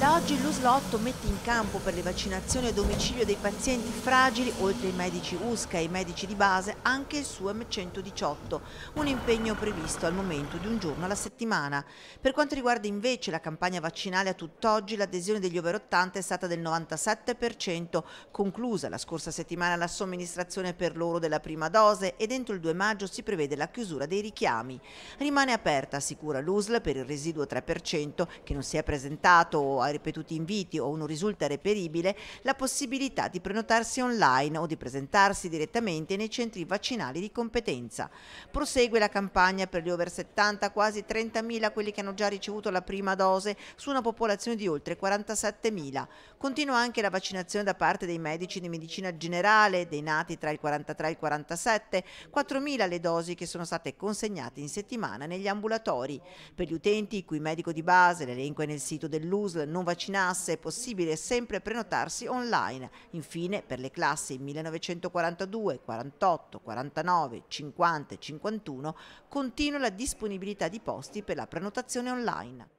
Da oggi l'Uslotto mette in campo per le vaccinazioni a domicilio dei pazienti fragili, oltre ai medici USCA e ai medici di base, anche il suo M118, un impegno previsto al momento di un giorno alla settimana. Per quanto riguarda invece la campagna vaccinale a tutt'oggi, l'adesione degli over 80 è stata del 97%, conclusa la scorsa settimana la somministrazione per loro della prima dose e entro il 2 maggio si prevede la chiusura dei richiami. Rimane aperta, assicura l'USL, per il residuo 3% che non si è presentato o ripetuti inviti o non risulta reperibile la possibilità di prenotarsi online o di presentarsi direttamente nei centri vaccinali di competenza. Prosegue la campagna per gli over 70, quasi 30.000 quelli che hanno già ricevuto la prima dose su una popolazione di oltre 47.000. Continua anche la vaccinazione da parte dei medici di medicina generale, dei nati tra il 43 e il 47, 4.000 le dosi che sono state consegnate in settimana negli ambulatori. Per gli utenti, cui medico di base, l'elenco è nel sito dell'USL, non non vaccinasse è possibile sempre prenotarsi online. Infine, per le classi 1942, 48, 49, 50 e 51 continua la disponibilità di posti per la prenotazione online.